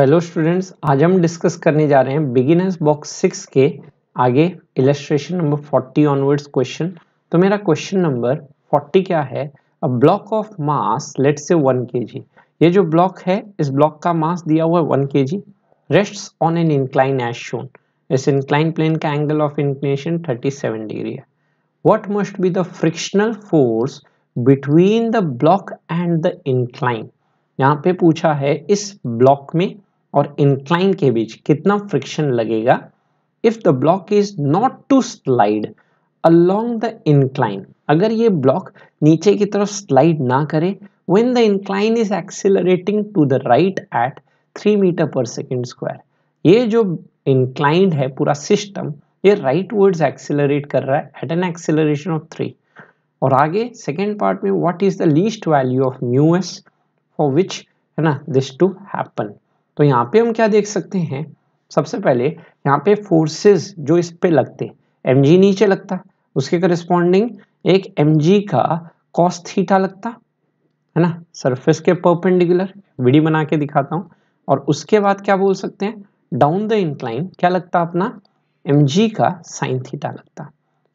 hello students आज हम discuss करने जा रहे हैं बिगिनर्स बॉक्स सिक्स के आगे illustration number forty onwards question तो मेरा क्वेश्चन नंबर फोर्टी क्या है a block of mass let's say one के जी ये जो ब्लॉक है इस ब्लॉक का मास दिया हुआ है वन के G rest on an incline as shown इस इंक्लाइन प्लेन का angle of inclination thirty seven degree है what must be the frictional force between the block and the incline यहाँ पे पूछा है इस ब्लॉक में और इंक्लाइन के बीच कितना फ्रिक्शन लगेगा if the block is not to slide along the incline अगर ये ब्लॉक नीचे की तरफ स्लाइड ना करे when the incline is accelerating to the right at three metre per second square ये जो इंक्लाइंड है पूरा सिस्टम ये राइट वर्ड एक्सिलरेट कर रहा है at an acceleration of three और आगे सेकेंड पार्ट में what is the least value of mu S for which है ना दिस टू हैपन तो यहाँ पे हम क्या देख सकते हैं सबसे पहले यहाँ पे फोर्सेस जो इस पे लगते एम जी नीचे लगता उसके करिस्पॉन्डिंग एक एम जी का कॉस थीटा लगता है ना सरफेस के परपेंडिकुलर वीडी बना के दिखाता हूँ और उसके बाद क्या बोल सकते हैं डाउन द इंक्लाइन क्या लगता अपना एम जी का साइन थीटा लगता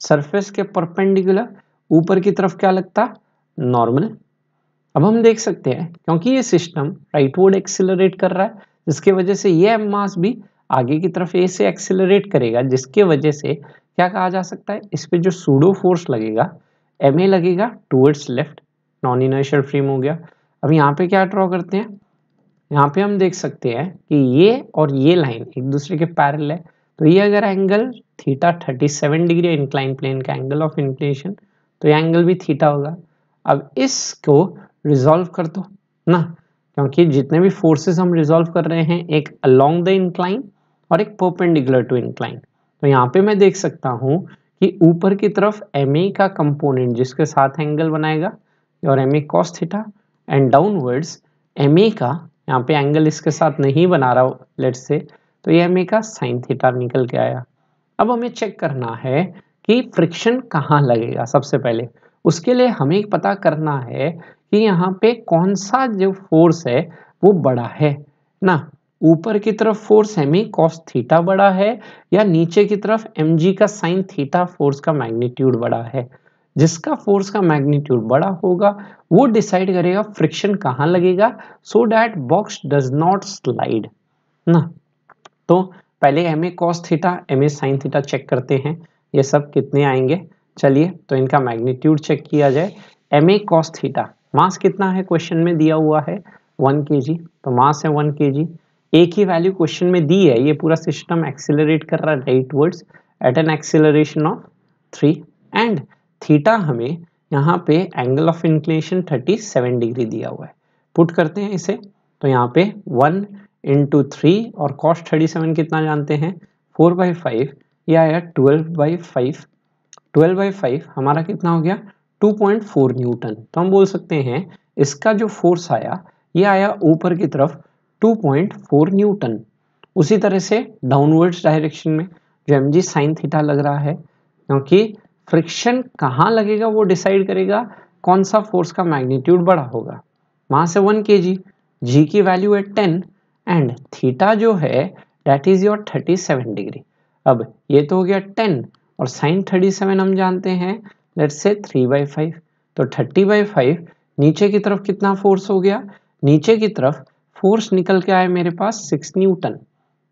सरफेस के परपेंडिकुलर ऊपर की तरफ क्या लगता नॉर्मल अब हम देख सकते हैं क्योंकि ये सिस्टम राइटवर्ड एक्सिलरेट कर रहा है जिसके वजह से ये एम मास भी आगे की तरफ ए से एक्सेलरेट करेगा जिसके वजह से क्या कहा जा सकता है इस पर जो सूडो फोर्स लगेगा एम ए लगेगा towards left non inertial frame हो गया अब यहाँ पे क्या ड्रॉ करते हैं यहाँ पे हम देख सकते हैं कि ये और ये लाइन एक दूसरे के पैरल है तो ये अगर angle theta 37 degree incline plane का एंगल ऑफ इंक्लेशन तो ये एंगल भी थीटा होगा अब इसको रिजॉल्व कर दो ना क्योंकि जितने भी फोर्सेस हम रिजोल्व कर रहे हैं एक अलोंग द इंक्लाइन और एक परपेंडिकुलर टू इंक्लाइन तो यहाँ पे मैं देख सकता हूँ कि ऊपर की तरफ एम का कंपोनेंट जिसके साथ एंगल बनाएगा और M A theta and downwards M का यहाँ पे एंगल इसके साथ नहीं बना रहा लेट से तो ये एम का साइन थीटा निकल के आया अब हमें चेक करना है कि फ्रिक्शन कहाँ लगेगा सबसे पहले उसके लिए हमें पता करना है कि यहाँ पे कौन सा जो फोर्स है वो बड़ा है ना ऊपर की तरफ force M E cos theta बड़ा है या नीचे की तरफ एम जी का साइन थीटा फोर्स का मैग्नीट्यूड बड़ा है जिसका फोर्स का मैग्नीट्यूड बड़ा होगा वो डिसाइड करेगा फ्रिक्शन कहाँ लगेगा so that box does not slide ना तो पहले M A cos theta M A sine theta check करते हैं ये सब कितने आएंगे चलिए तो इनका मैग्नीट्यूड चेक किया जाए M A cos theta mass कितना है क्वेश्चन में दिया हुआ है वन के जी तो मास है वन के जी एक ही वैल्यू क्वेश्चन में दी है ये पूरा सिस्टम एक्सिलरेट कर रहा है rightwards at an acceleration of three and theta हमें यहाँ पे एंगल ऑफ इंक्लेशन 37 डिग्री दिया हुआ है पुट करते हैं इसे तो यहाँ पे वन इंटू थ्री और कॉस्ट 37 कितना जानते हैं फोर बाई फाइव या आया twelve by five twelve by five हमारा कितना हो गया 2.4 न्यूटन तो हम बोल सकते हैं इसका जो फोर्स आया ये आया ऊपर की तरफ 2.4 न्यूटन उसी तरह से डाउनवर्ड्स डायरेक्शन में जो एम जी साइन थीटा लग रहा है क्योंकि फ्रिक्शन कहाँ लगेगा वो डिसाइड करेगा कौन सा फोर्स का मैग्नीट्यूड बड़ा होगा वहाँ से वन के जी जी की वैल्यू है टेन एंड थीटा जो है that is your thirty seven degree अब ये तो हो गया टेन और साइन थर्टी सेवन हम जानते हैं let's say three by five तो थर्टी बाई फाइव नीचे की तरफ कितना फोर्स हो गया नीचे की तरफ फोर्स निकल के आए मेरे पास सिक्स न्यूटन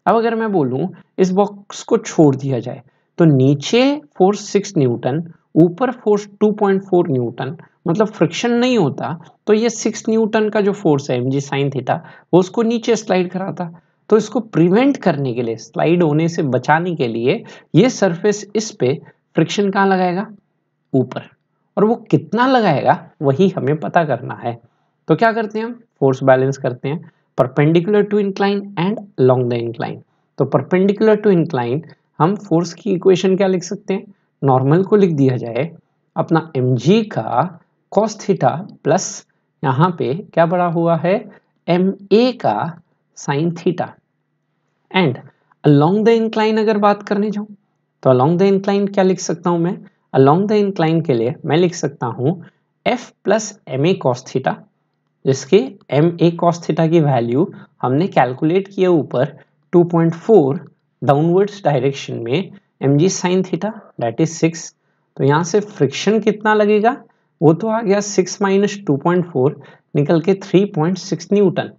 अब अगर मैं बोलूँ इस बॉक्स को छोड़ दिया जाए तो नीचे फोर्स सिक्स न्यूटन ऊपर force two point four newton मतलब फ्रिक्शन नहीं होता तो ये सिक्स न्यूटन का जो फोर्स है एम जी साइन थीटा वो उसको नीचे स्लाइड कराता तो इसको प्रिवेंट करने के लिए स्लाइड होने से बचाने के लिए ये सरफेस इस पे फ्रिक्शन कहाँ लगाएगा ऊपर और वो कितना लगाएगा वही हमें पता करना है तो क्या करते हैं हम फोर्स बैलेंस करते हैं perpendicular to incline and long the incline तो परपेंडिकुलर टू इंक्लाइन हम फोर्स की इक्वेशन क्या लिख सकते हैं नॉर्मल को लिख दिया जाए अपना एम का कॉस्थीटा प्लस यहाँ पे क्या बड़ा हुआ है एम का sine theta and along the incline अगर बात करने जाऊं तो अलोंग द इंक्लाइन क्या लिख सकता हूं मैं अलोंग द इंक्लाइन के लिए मैं लिख सकता हूं F plus M A cos theta जिसके एम ए कॉस थीटा की वैल्यू हमने कैलकुलेट किए ऊपर 2.4 डाउनवर्ड्स डायरेक्शन में M ji sine theta that is six तो यहाँ से फ्रिक्शन कितना लगेगा वो तो आ गया six minus two point four निकल के थ्री पॉइंट सिक्स न्यूटन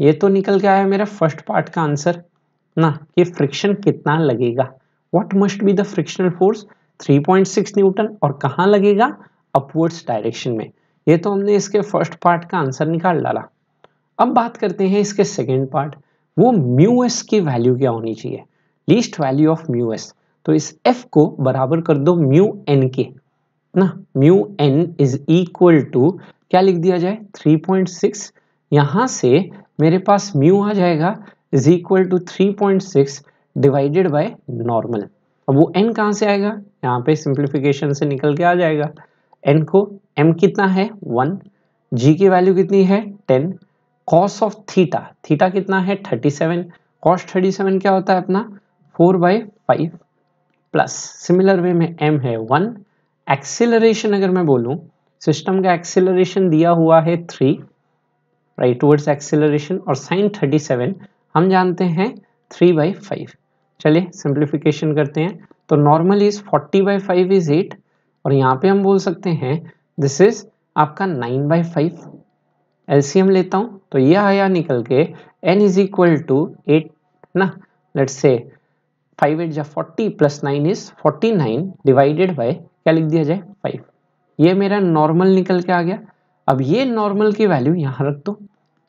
ये तो निकल के आया मेरा फर्स्ट पार्ट का आंसर ना कि फ्रिक्शन कितना लगेगा what must be the frictional force 3.6 newton और कहाँ लगेगा अपवर्ड्स डायरेक्शन में ये तो हमने इसके फर्स्ट पार्ट का आंसर निकाल डाला अब बात करते हैं इसके सेकेंड पार्ट वो म्यू एस की वैल्यू क्या होनी चाहिए least value of mu S तो इस एफ को बराबर कर दो म्यू एन के ना mu N is equal to क्या लिख दिया जाए 3.6 पॉइंट सिक्स यहाँ से मेरे पास म्यू आ जाएगा is equal to three point six divided by normal अब वो एन कहाँ से आएगा यहाँ पे सिंप्लीफिकेशन से निकल के आ जाएगा एन को एम कितना है वन जी की वैल्यू कितनी है ten cos of theta theta कितना है thirty seven cos thirty seven क्या होता है अपना four by five plus similar way में एम है वन एक्सिलरेशन अगर मैं बोलूँ सिस्टम का एक्सिलरेशन दिया हुआ है थ्री राइट टूवर्ड्स एक्सेलरेशन और साइन 37 हम जानते हैं थ्री बाई फाइव चलिए सिंप्लीफिकेशन करते हैं तो normal is forty by five is eight और यहाँ पे हम बोल सकते हैं दिस इज आपका नाइन बाई फाइव एल लेता हूँ तो यह आया निकल के N is equal to eight ना लेट से फाइव एट या forty plus nine is forty nine divided by क्या लिख दिया जाए फाइव ये मेरा नॉर्मल निकल के आ गया अब ये नॉर्मल की वैल्यू यहाँ रख दो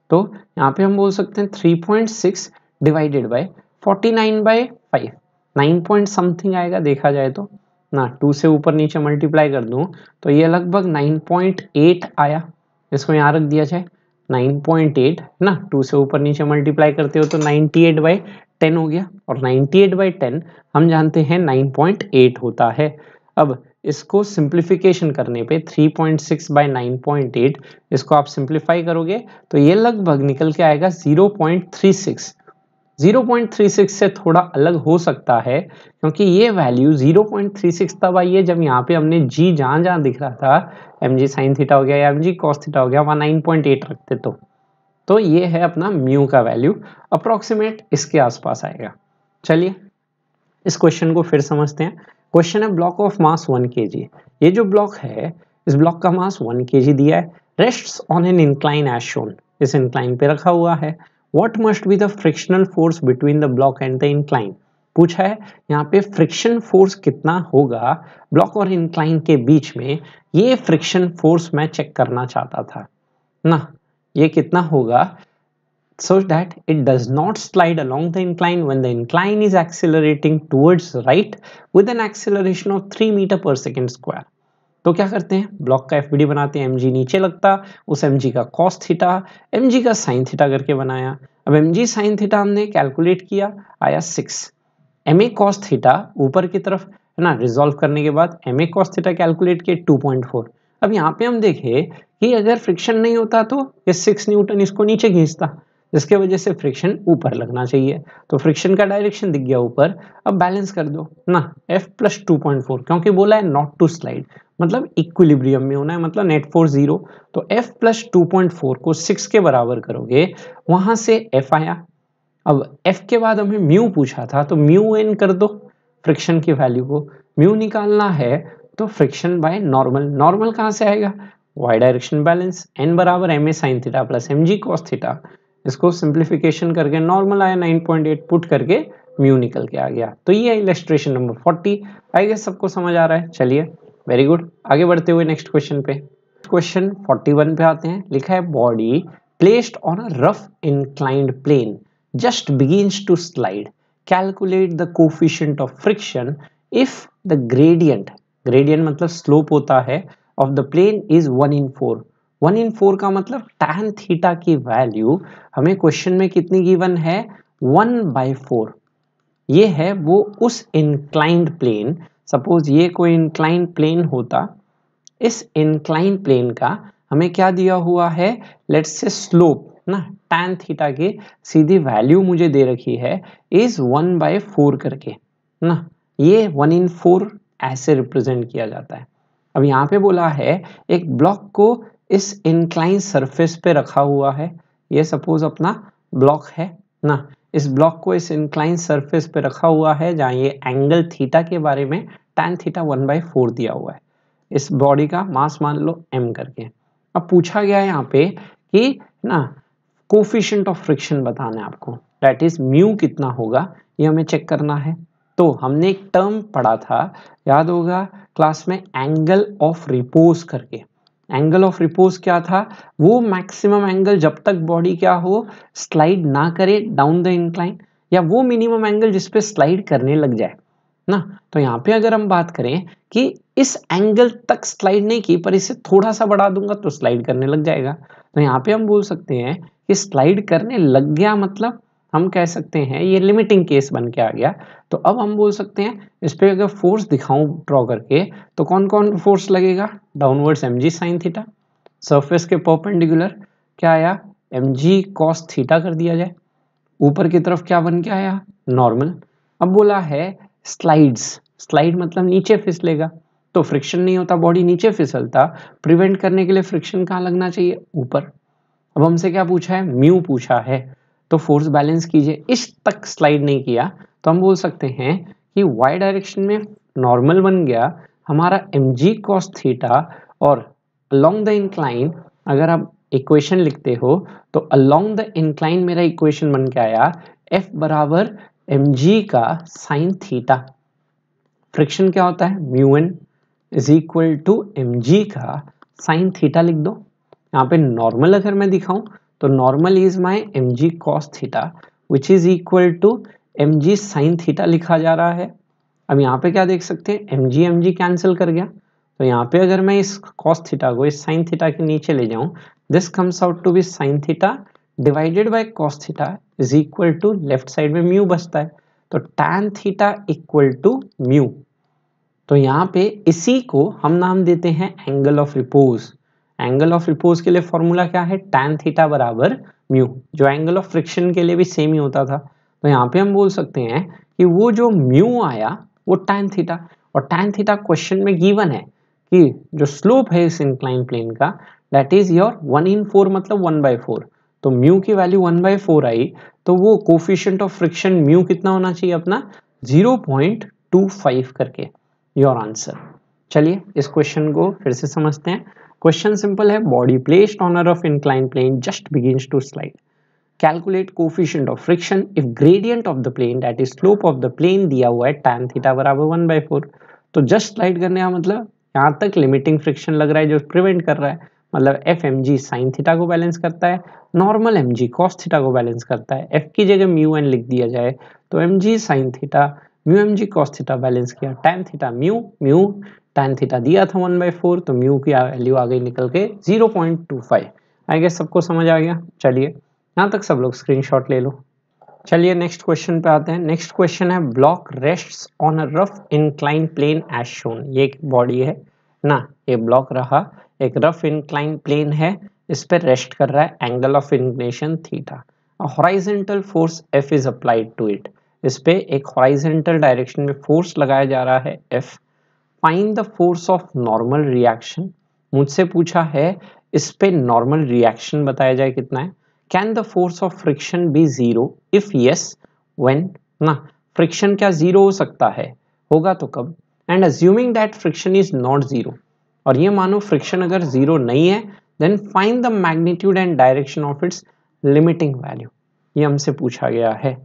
तो यहाँ पे हम बोल सकते हैं three point six divided by forty nine by five nine point something आएगा देखा जाए तो ना टू से ऊपर नीचे मल्टीप्लाई कर दूँ तो ये लगभग नाइन पॉइंट एट आया इसको यहाँ रख दिया जाए नाइन पॉइंट एट ना टू से ऊपर नीचे मल्टीप्लाई करते हो तो नाइन्टी एट बाई टेन हो गया और नाइन्टी एट बाई टेन हम जानते हैं नाइन पॉइंट एट होता है अब इसको सिंप्लीफिकेशन करने पे 3.6 पॉइंट सिक्स बाई नाइन इसको आप सिंप्लीफाई करोगे तो ये लगभग निकल के आएगा 0.36 0.36 से थोड़ा अलग हो सकता है क्योंकि ये वैल्यू 0.36 पॉइंट तब आई है जब यहाँ पे हमने g जहाँ जहाँ दिख रहा था एम जी साइन थीटा हो गया या एम जी कॉस थीटा हो गया वहाँ 9.8 रखते तो तो ये है अपना म्यू का वैल्यू अप्रोक्सीमेट इसके आसपास आएगा चलिए इस क्वेश्चन को फिर समझते हैं क्वेश्चन है ब्लॉक ऑफ मास वन के ये जो ब्लॉक है इस ब्लॉक का मास वन के दिया है rest on an incline as shown इस इंक्लाइन पे रखा हुआ है what must be the frictional force between the block and the incline पूछा है यहाँ पे फ्रिक्शन फोर्स कितना होगा ब्लॉक और इंक्लाइन के बीच में ये फ्रिक्शन फोर्स मैं चेक करना चाहता था ना ये कितना होगा so that it does not slide along the incline when the incline is accelerating towards right with an acceleration of 3 meter per second square तो क्या करते हैं ब्लॉक का एफ बनाते हैं एम नीचे लगता उस एम का कॉस थीटा एम का साइन थीटा करके बनाया अब एम जी साइन थीटा हमने कैलकुलेट किया आया six M A cos theta ऊपर की तरफ है ना रिजॉल्व करने के बाद M A cos theta calculate किए 2.4 अब यहाँ पे हम देखें कि अगर फ्रिक्शन नहीं होता तो ये सिक्स न्यूटन इसको नीचे खींचता जिसके वजह से फ्रिक्शन ऊपर लगना चाहिए तो फ्रिक्शन का डायरेक्शन दिख गया ऊपर अब बैलेंस कर दो ना F plus two point four क्योंकि बोला है नॉट टू स्लाइड मतलब इक्विलिब्रियम में होना है मतलब नेट फोर जीरो तो F plus two point four को सिक्स के बराबर करोगे वहां से F आया अब F के बाद हमें म्यू पूछा था तो म्यू एन कर दो फ्रिक्शन की वैल्यू को म्यू निकालना है तो फ्रिक्शन बाय नॉर्मल नॉर्मल कहाँ से आएगा वाई डायरेक्शन बैलेंस एन बराबर M A sine theta plus M G cos theta इसको सिंप्लीफिकेशन करके नॉर्मल आया 9.8 पुट करके म्यू निकल के आ गया तो ये है इलेस्ट्रेशन नंबर 40 आई गेस सबको समझ आ रहा है चलिए वेरी गुड आगे बढ़ते हुए नेक्स्ट क्वेश्चन पे क्वेश्चन 41 पे आते हैं लिखा है body placed on a rough inclined plane just begins to slide calculate the coefficient of friction if the gradient gradient मतलब स्लोप होता है of the plane is one in four one in four का मतलब tan theta की value हमें question में कितनी given है वन बाय फोर ये है वो उस इंक्लाइंड प्लेन सपोज ये कोई इंक्लाइंड प्लेन होता इस इंक्लाइंड प्लेन का हमें क्या दिया हुआ है लेट्स से स्लोप ना टैन थीटा की सीधी वैल्यू मुझे दे रखी है इज वन बाय फोर करके ना ये वन इन फोर ऐसे रिप्रेजेंट किया जाता है अब यहाँ पे बोला है एक ब्लॉक को इस इंक्लाइन सरफेस पे रखा हुआ है ये सपोज अपना ब्लॉक है ना इस ब्लॉक को इस इंक्लाइन सरफेस पे रखा हुआ है जहाँ ये एंगल थीटा के बारे में tan theta one by four दिया हुआ है इस बॉडी का मास मान लो एम करके अब पूछा गया है यहाँ पे कि ना कोफिशेंट ऑफ फ्रिक्शन बताना है आपको डैट इज म्यू कितना होगा ये हमें चेक करना है तो हमने एक टर्म पढ़ा था याद होगा क्लास में एंगल ऑफ रिपोज करके एंगल ऑफ रिपोज क्या था वो मैक्सिमम एंगल जब तक बॉडी क्या हो स्लाइड ना करे डाउन द इंक्लाइन या वो मिनिमम एंगल जिसपे स्लाइड करने लग जाए ना तो यहाँ पे अगर हम बात करें कि इस एंगल तक स्लाइड नहीं की पर इसे थोड़ा सा बढ़ा दूंगा तो स्लाइड करने लग जाएगा तो यहाँ पे हम बोल सकते हैं कि स्लाइड करने लग गया मतलब हम कह सकते हैं ये लिमिटिंग केस बन के आ गया तो अब हम बोल सकते हैं इस पर अगर फोर्स दिखाऊं ड्रॉ करके तो कौन कौन फोर्स लगेगा डाउनवर्ड्स एम जी साइन थीटा सरफेस के परपेंडिकुलर क्या आया एम जी कॉस थीटा कर दिया जाए ऊपर की तरफ क्या बन के आया नॉर्मल अब बोला है स्लाइड्स स्लाइड मतलब नीचे फिसलेगा तो फ्रिक्शन नहीं होता बॉडी नीचे फिसलता प्रिवेंट करने के लिए फ्रिक्शन कहाँ लगना चाहिए ऊपर अब हमसे क्या पूछा है म्यू पूछा है तो फोर्स बैलेंस कीजिए इस तक स्लाइड नहीं किया तो हम बोल सकते हैं कि वाई डायरेक्शन में नॉर्मल बन गया हमारा एम जी कॉस थीटा और अलॉन्ग द इंक्लाइन अगर आप इक्वेशन लिखते हो तो अलॉन्ग द इंक्लाइन मेरा इक्वेशन बन के आया एफ बराबर एम जी का साइन थीटा फ्रिक्शन क्या होता है mu N is equal to m जी का साइन थीटा लिख दो यहाँ पे नॉर्मल अगर मैं दिखाऊं तो normal is my m ji cos theta which is equal to m ji sine theta लिखा जा रहा है अब यहाँ पे क्या देख सकते हैं m g m g cancel कर गया तो यहाँ पे अगर मैं इस कॉस थीटा को इस साइन थीटा के नीचे ले जाऊँ this comes out to be sine theta divided by cos theta is equal to left side में म्यू बचता है तो tan theta equal to mu तो यहाँ पे इसी को हम नाम देते हैं angle of repose angle of repose के लिए फॉर्मूला क्या है टैन थीटा बराबर म्यू जो एंगल ऑफ फ्रिक्शन के लिए भी सेम ही होता था तो यहाँ पे हम बोल सकते हैं कि वो जो म्यू आया वो टैन थीटा और टैन थीटा क्वेश्चन में गिवन है कि जो स्लोप है इस इंक्लाइन प्लेन का that is your one in four मतलब वन बाई फोर तो म्यू की वैल्यू वन बाई फोर आई तो वो कोफिशियंट ऑफ फ्रिक्शन म्यू कितना होना चाहिए अपना जीरो पॉइंट टू फाइव करके योर आंसर चलिए इस क्वेश्चन को फिर से समझते हैं क्वेश्चन सिंपल है body placed on a rough incline plane just begins to slide calculate coefficient of friction if gradient of the plane that is slope of the plane दिया हुआ है टैन थीटा बराबर वन बाई फोर तो just slide करने का मतलब यहाँ तक लिमिटिंग फ्रिक्शन लग रहा है जो प्रिवेंट कर रहा है मतलब एफ एम जी साइन थीटा को बैलेंस करता है नॉर्मल एम जी कॉस थीटा को बैलेंस करता है एफ की जगह म्यू एन लिख दिया जाए तो एम जी साइन थीटा म्यू एम जी कॉस थीटा बैलेंस किया tan theta mu mu tan theta दिया था वन बाई फोर तो म्यू की वैल्यू आ गई निकल के zero point two five I guess सबको समझ आ गया चलिए यहाँ तक सब लोग स्क्रीनशॉट ले लो चलिए नेक्स्ट क्वेश्चन पे आते हैं नेक्स्ट क्वेश्चन है block rest on a rough incline plane as shown ये एक बॉडी है ना ये ब्लॉक रहा एक रफ इनक्लाइन प्लेन है इस पर रेस्ट कर रहा है angle of inclination theta horizontal force F is applied to it इस पर एक हॉराइजेंटल डायरेक्शन में फोर्स लगाया जा रहा है F find the force of normal reaction मुझसे पूछा है इस पे नॉर्मल रिएक्शन बताया जाए कितना है can the force of friction be zero if yes when ना फ्रिक्शन क्या जीरो हो सकता है होगा तो कब and assuming that friction is not zero और ये मानो फ्रिक्शन अगर जीरो नहीं है then find the magnitude and direction of its limiting value ये हमसे पूछा गया है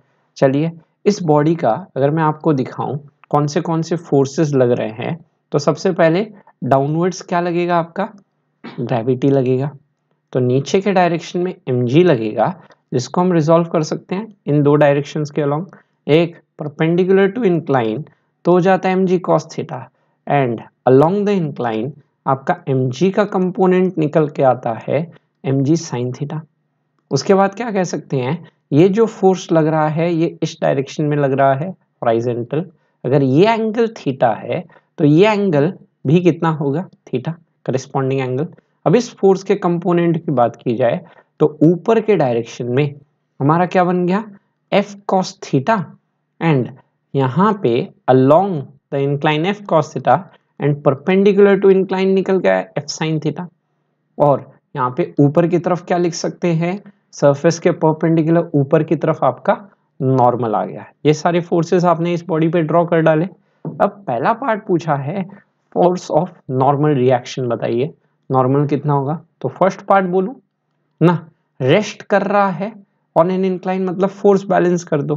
चलिए इस बॉडी का अगर मैं आपको दिखाऊं कौन से कौन से फोर्सेस लग रहे हैं तो सबसे पहले डाउनवर्ड्स क्या लगेगा आपका ग्रेविटी लगेगा तो नीचे के डायरेक्शन में एम लगेगा जिसको हम रिजोल्व कर सकते हैं इन दो डायरेक्शन के अलॉन्ग एक परपेंडिकुलर टू इंक्लाइन तो हो जाता है m ji cos theta and along the incline आपका एम जी का कंपोनेंट निकल के आता है एम जी साइन थीटा उसके बाद क्या कह सकते हैं ये जो फोर्स लग रहा है ये इस डायरेक्शन में लग रहा है हॉराइजेंटल अगर ये एंगल थीटा है तो ये एंगल भी कितना होगा थीटा करिस्पॉन्डिंग एंगल अब इस फोर्स के कंपोनेंट की बात की जाए तो ऊपर के डायरेक्शन में हमारा क्या बन गया एफ कॉस थीटा एंड यहाँ पे along the incline F cos theta and perpendicular to incline निकल गया एफ साइन थीटा और यहाँ पे ऊपर की तरफ क्या लिख सकते हैं सरफेस के परपेंडिकुलर ऊपर की तरफ आपका नॉर्मल आ गया है ये सारे फोर्सेस आपने इस बॉडी पे ड्रॉ कर डाले अब पहला पार्ट पूछा है फोर्स ऑफ नॉर्मल रिएक्शन बताइए नॉर्मल कितना होगा तो फर्स्ट पार्ट बोलू ना रेस्ट कर रहा है ऑन एन इंक्लाइन मतलब फोर्स बैलेंस कर दो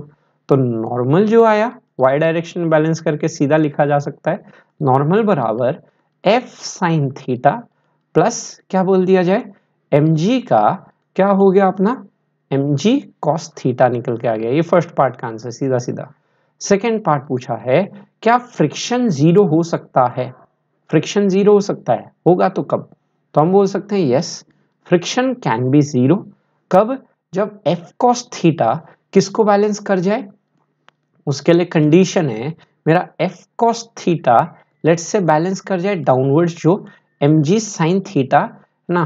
तो नॉर्मल जो आया वाई डायरेक्शन बैलेंस करके सीधा लिखा जा सकता है नॉर्मल बराबर एफ साइन थीटा प्लस क्या बोल दिया जाए एम जी का क्या हो गया अपना एम जी कॉस थीटा निकल के आ गया ये फर्स्ट पार्ट का आंसर सीधा सीधा सेकेंड पार्ट पूछा है क्या फ्रिक्शन जीरो हो सकता है फ्रिक्शन जीरो हो सकता है होगा तो कब तो हम बोल सकते हैं yes friction can be zero कब जब एफ कॉस थीटा किसको बैलेंस कर जाए उसके लिए कंडीशन है मेरा F cos theta let's say balance कर जाए डाउनवर्ड्स जो एम जी साइन थीटा ना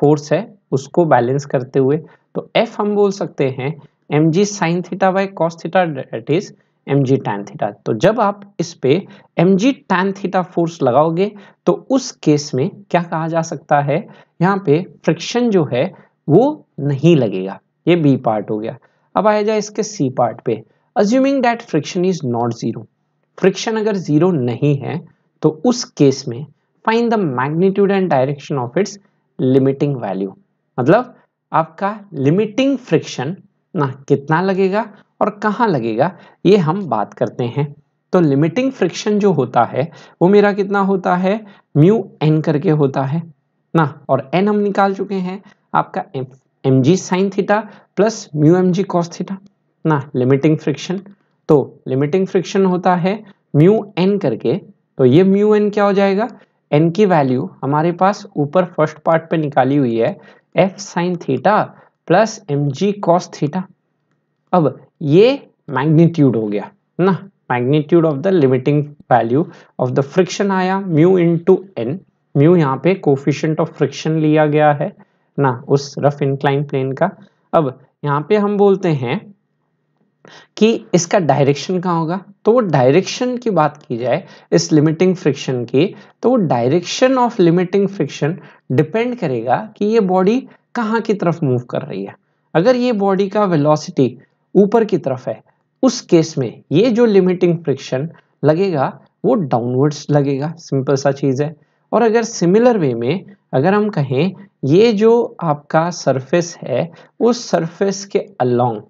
फोर्स है उसको बैलेंस करते हुए तो एफ हम बोल सकते हैं m ji sine theta by cos theta that is m g tan theta तो जब आप इस पे m g tan theta force लगाओगे तो उस केस में क्या कहा जा सकता है यहाँ पे फ्रिक्शन जो है वो नहीं लगेगा ये बी पार्ट हो गया अब आया जाए इसके सी पार्ट पे assuming that friction is not zero friction अगर जीरो नहीं है तो उस केस में find the magnitude and direction of its limiting value मतलब आपका लिमिटिंग फ्रिक्शन ना कितना लगेगा और कहाँ लगेगा ये हम बात करते हैं तो लिमिटिंग फ्रिक्शन जो होता है वो मेरा कितना होता है म्यू एन करके होता है ना और एन हम निकाल चुके हैं आपका एम जी sine theta plus mu m जी कॉस थीटा ना लिमिटिंग फ्रिक्शन तो लिमिटिंग फ्रिक्शन होता है म्यू एन करके तो ये म्यू एन क्या हो जाएगा एन की वैल्यू हमारे पास ऊपर फर्स्ट पार्ट पे निकाली हुई है F sine theta plus M G cos theta अब ये मैग्नीट्यूड हो गया ना magnitude of the limiting value of the friction आया म्यू टू एन म्यू यहाँ पे कोफिशेंट ऑफ फ्रिक्शन लिया गया है ना उस रफ इंक्लाइन प्लेन का अब यहाँ पे हम बोलते हैं कि इसका डायरेक्शन कहाँ होगा तो वो डायरेक्शन की बात की जाए इस लिमिटिंग फ्रिक्शन की तो वो direction of limiting friction depend करेगा कि ये बॉडी कहाँ की तरफ मूव कर रही है अगर ये बॉडी का वेलोसिटी ऊपर की तरफ है उस केस में ये जो लिमिटिंग फ्रिक्शन लगेगा वो डाउनवर्ड्स लगेगा सिंपल सा चीज़ है और अगर सिमिलर वे में अगर हम कहें ये जो आपका सरफेस है उस सरफेस के अलोंग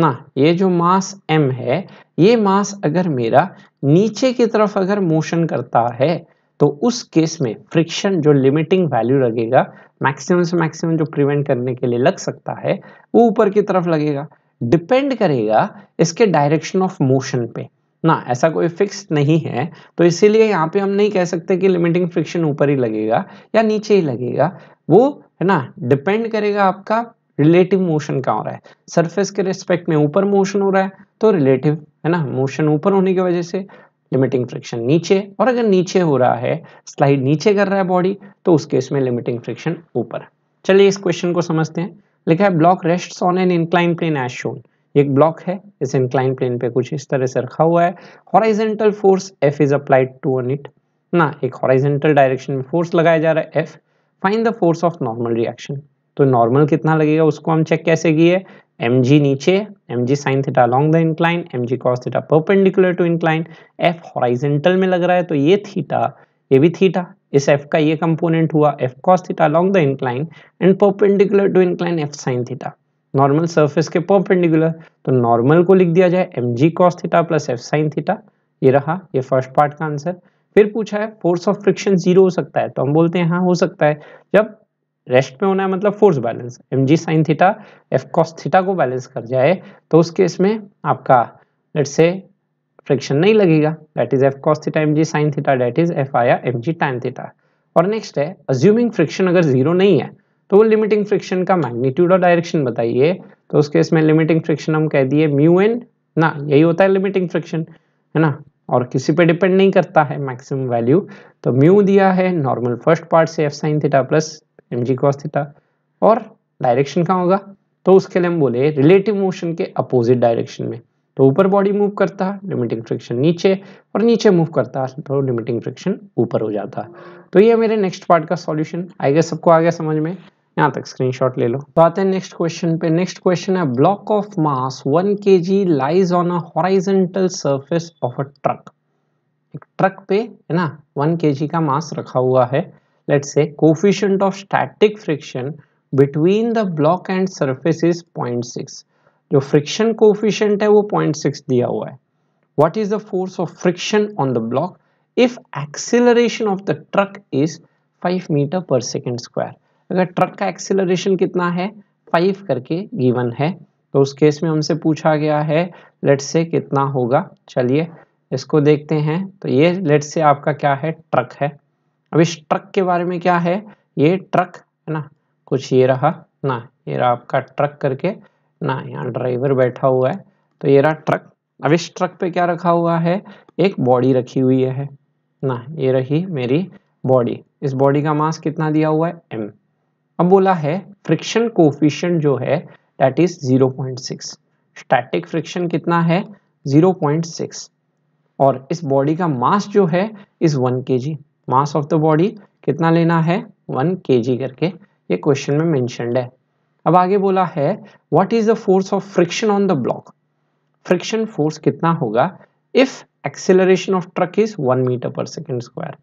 ना ये जो मास m है ये मास अगर मेरा नीचे की तरफ अगर मोशन करता है तो उस केस में फ्रिक्शन जो लिमिटिंग वैल्यू लगेगा मैक्सिमम से मैक्सिमम जो प्रिवेंट करने के लिए लग सकता है वो ऊपर की तरफ लगेगा डिपेंड करेगा इसके डायरेक्शन ऑफ मोशन पे ना ऐसा कोई फिक्स नहीं है तो इसीलिए यहाँ पे हम नहीं कह सकते कि लिमिटिंग फ्रिक्शन ऊपर ही लगेगा या नीचे ही लगेगा वो है ना डिपेंड करेगा आपका रिलेटिव मोशन क्या हो रहा है सरफेस के रिस्पेक्ट में ऊपर मोशन हो रहा है तो रिलेटिव है ना मोशन ऊपर होने की वजह से लिमिटिंग फ्रिक्शन नीचे और अगर नीचे हो रहा है स्लाइड नीचे कर रहा है बॉडी तो उस केस में लिमिटिंग फ्रिक्शन ऊपर चलिए इस क्वेश्चन को समझते हैं लिखा है block rest on an incline plane as shown एक ब्लॉक है इस इंक्लाइन प्लेन पे कुछ इस तरह से रखा हुआ है horizontal force F is applied to on it ना एक हॉराइजेंटल डायरेक्शन में फोर्स लगाया जा रहा है F find the force of normal reaction तो नॉर्मल कितना लगेगा उसको हम चेक कैसे किए एम जी नीचे m ji sine theta along the incline m ji cos theta perpendicular to incline F horizontal में लग रहा है तो ये थीटा ये भी थीटा इस एफ का ये कंपोनेंट हुआ F cos theta long the incline and perpendicular to incline F sine theta normal surface के पर्पेंडिकुलर तो नॉर्मल को लिख दिया जाए एम जी cos theta plus F sine theta ये रहा ये फर्स्ट पार्ट का आंसर फिर पूछा है फोर्स ऑफ फ्रिक्शन जीरो हो सकता है तो हम बोलते हैं हाँ हो सकता है जब रेस्ट में होना है मतलब फोर्स बैलेंस एम जी sine theta F cos theta को बैलेंस कर जाए तो उस केस में आपका लेट से फ्रिक्शन नहीं लगेगा that is F cos theta m ji sine theta that is F आया एम जी टाइन थीटा और नेक्स्ट है अज्यूमिंग फ्रिक्शन अगर जीरो नहीं है तो वो लिमिटिंग फ्रिक्शन का मैग्नीट्यूड और डायरेक्शन बताइए तो उस केस में लिमिटिंग फ्रिक्शन हम कह दिए म्यू एन ना यही होता है लिमिटिंग फ्रिक्शन है ना और किसी पे डिपेंड नहीं करता है मैक्सिमम वैल्यू तो म्यू दिया है नॉर्मल फर्स्ट पार्ट से F sine theta plus M G cos theta और डायरेक्शन कहाँ होगा तो उसके लिए हम बोले रिलेटिव मोशन के अपोजिट डायरेक्शन में तो ऊपर बॉडी मूव करता है लिमिटिंग फ्रिक्शन नीचे और नीचे मूव करता है तो लिमिटिंग फ्रिक्शन ऊपर हो जाता है तो ये मेरे नेक्स्ट पार्ट का सॉल्यूशन आई गेस सबको आ गया समझ में यहाँ तक स्क्रीनशॉट ले लो तो आते हैं नेक्स्ट क्वेश्चन पे नेक्स्ट क्वेश्चन है ब्लॉक ऑफ मास वन के g lies on a horizontal surface of a truck एक ट्रक पे है ना 1 केजी का मास रखा हुआ है let say coefficient of static friction between the block and surface is point six जो फ्रिक्शन कोफिशियंट है वो पॉइंट सिक्स दिया हुआ है what is the force of friction on the block if acceleration of the truck is 5 metre per second square अगर truck का acceleration कितना है 5 करके गिवन है तो उस केस में हमसे पूछा गया है लेट से कितना होगा चलिए इसको देखते हैं तो ये लेट से आपका क्या है ट्रक है अब इस ट्रक के बारे में क्या है ये ट्रक है ना कुछ ये रहा ना ये रहा आपका ट्रक करके ना यहाँ ड्राइवर बैठा हुआ है तो ये रहा ट्रक अब इस ट्रक पे क्या रखा हुआ है एक बॉडी रखी हुई है ना ये रही मेरी बॉडी इस बॉडी का मास कितना दिया हुआ है एम अब बोला है फ्रिक्शन कोफिशियंट जो है दैट इज 0.6 स्टैटिक फ्रिक्शन कितना है 0.6 और इस बॉडी का मास जो है is 1 g mass of the body कितना लेना है 1 जी करके ये क्वेश्चन में मेंशनड है अब आगे बोला है what is the force of friction on the block friction force कितना होगा if acceleration of truck is one metre per second square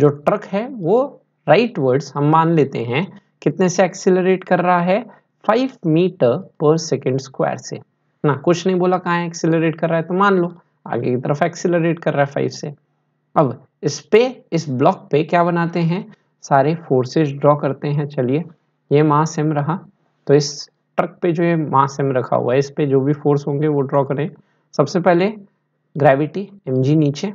जो ट्रक है वो राइट वर्ड्स हम मान लेते हैं कितने से एक्सेलरेट कर रहा है five metre per second square से ना कुछ नहीं बोला कहा एक्सेलरेट कर रहा है तो मान लो आगे की तरफ एक्सेलरेट कर रहा है फाइव से अब इस पे इस ब्लॉक पे क्या बनाते हैं सारे फोर्सेस ड्रॉ करते हैं चलिए ये मास एम रहा तो इस ट्रक पे जो ये मास एम रखा हुआ है इस पे जो भी फोर्स होंगे वो ड्रॉ करें सबसे पहले ग्रेविटी एम नीचे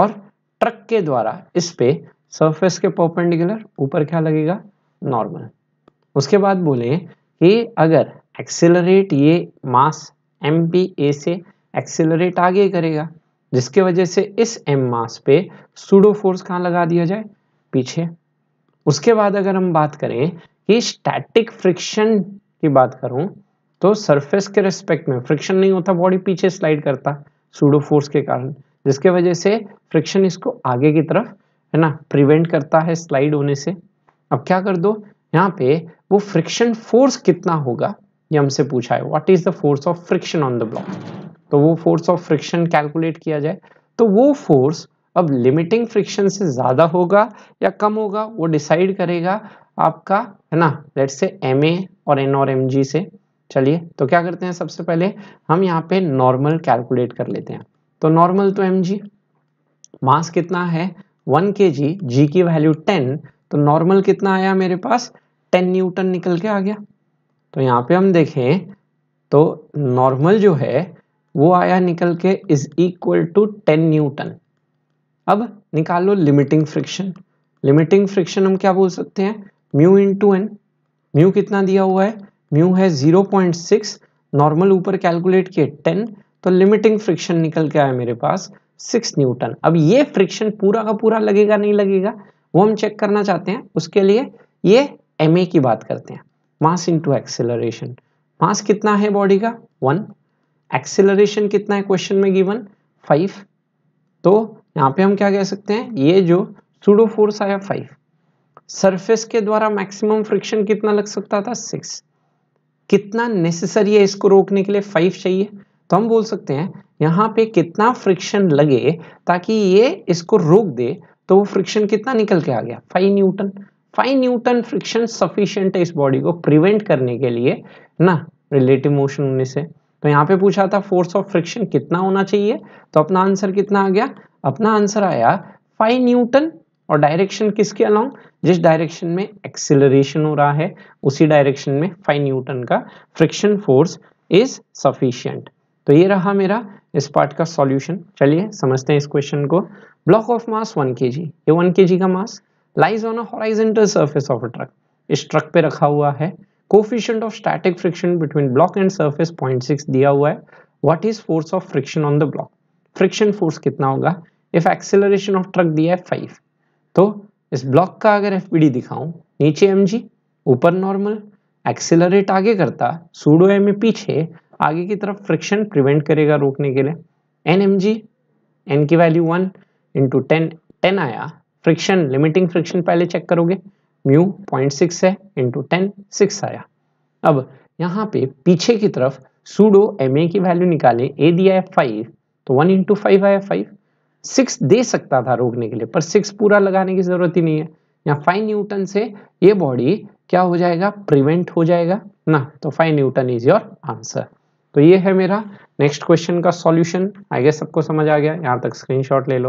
और ट्रक के द्वारा इस पे सरफेस के परपेंडिकुलर ऊपर क्या लगेगा नॉर्मल उसके बाद बोले कि अगर एक्सेलरेट ये मास एम पी ए से एक्सेलरेट आगे करेगा जिसके वजह से इस एम मास पे सूडो फोर्स कहाँ लगा दिया जाए पीछे उसके बाद अगर हम बात करें कि स्टैटिक फ्रिक्शन की बात करूं तो सरफेस के रिस्पेक्ट में फ्रिक्शन नहीं होता बॉडी पीछे स्लाइड करता सूडो फोर्स के कारण जिसके वजह से फ्रिक्शन इसको आगे की तरफ है ना प्रिवेंट करता है स्लाइड होने से अब क्या कर दो यहाँ पे वो फ्रिक्शन फोर्स कितना होगा ये हमसे पूछा है what is the force of friction on the block तो वो फोर्स ऑफ फ्रिक्शन कैलकुलेट किया जाए तो वो फोर्स अब लिमिटिंग फ्रिक्शन से ज़्यादा होगा या कम होगा वो डिसाइड करेगा आपका है ना लेट से एम और एन और एम से चलिए तो क्या करते हैं सबसे पहले हम यहाँ पे नॉर्मल कैलकुलेट कर लेते हैं तो नॉर्मल तो एम मास कितना है वन के जी जी की वैल्यू टेन तो नॉर्मल कितना आया मेरे पास टेन न्यूटन निकल के आ गया तो यहाँ पे हम देखें तो नॉर्मल जो है वो आया निकल के is equal to ten newton अब निकालो लिमिटिंग फ्रिक्शन लिमिटिंग फ्रिक्शन हम क्या बोल सकते हैं म्यू इंटू एन म्यू कितना दिया हुआ है म्यू है 0.6 नॉर्मल ऊपर कैलकुलेट किए 10 तो लिमिटिंग फ्रिक्शन निकल के आया मेरे पास 6 न्यूटन अब ये फ्रिक्शन पूरा का पूरा लगेगा नहीं लगेगा वो हम चेक करना चाहते हैं उसके लिए ये एम की बात करते हैं मास इंटू एक्सेलरेशन मास कितना है बॉडी का वन एक्सेलरेशन कितना है क्वेश्चन में गिवन फाइव तो यहाँ पे हम क्या कह सकते हैं ये जो सूडो फोर्स आया फाइव सरफेस के द्वारा मैक्सिमम फ्रिक्शन कितना लग सकता था सिक्स कितना नेसेसरी है इसको रोकने के लिए फाइव चाहिए तो हम बोल सकते हैं यहाँ पे कितना फ्रिक्शन लगे ताकि ये इसको रोक दे तो वो फ्रिक्शन कितना निकल के आ गया five newton five newton friction sufficient है इस बॉडी को प्रिवेंट करने के लिए ना रिलेटिव मोशन होने से तो यहाँ पे पूछा था फोर्स ऑफ फ्रिक्शन कितना होना चाहिए तो अपना आंसर कितना आ गया अपना आंसर आया फाइव न्यूटन और डायरेक्शन किसके अलॉन्ग जिस डायरेक्शन में एक्सिलरेशन हो रहा है उसी डायरेक्शन में फाइव न्यूटन का फ्रिक्शन फोर्स इज सफिशियंट तो ये रहा मेरा इस पार्ट का सॉल्यूशन चलिए समझते हैं इस क्वेश्चन को ब्लॉक ऑफ मास वन के जी ये वन के जी का mass lies on a horizontal surface of a truck इस ट्रक पे रखा हुआ है coefficient of static friction between block and surface 0.6 दिया हुआ है what is force of friction on the block friction force कितना होगा इफ एक्सेलरेशन ऑफ ट्रक दिया है फाइव तो इस ब्लॉक का अगर एफ डी दिखाऊं नीचे एम जी ऊपर नॉर्मल एक्सेलरेट आगे करता सूडो एम ए पीछे आगे की तरफ फ्रिक्शन प्रिवेंट करेगा रोकने के लिए एन एम जी एन की value one into ten ten आया फ्रिक्शन लिमिटिंग फ्रिक्शन पहले चेक करोगे म्यू पॉइंट सिक्स है इंटू टेन सिक्स आया अब यहाँ पे पीछे की तरफ सूडो एम ए की वैल्यू निकाले ए दिया है फाइव तो वन इंटू फाइव आया फाइव सिक्स दे सकता था रोकने के लिए पर सिक्स पूरा लगाने की जरूरत ही नहीं है या फाइव न्यूटन से ये बॉडी क्या हो जाएगा प्रिवेंट हो जाएगा ना तो five newton is your answer तो ये है मेरा नेक्स्ट क्वेश्चन का सॉल्यूशन आई गेस सबको समझ आ गया यहाँ तक स्क्रीनशॉट ले लो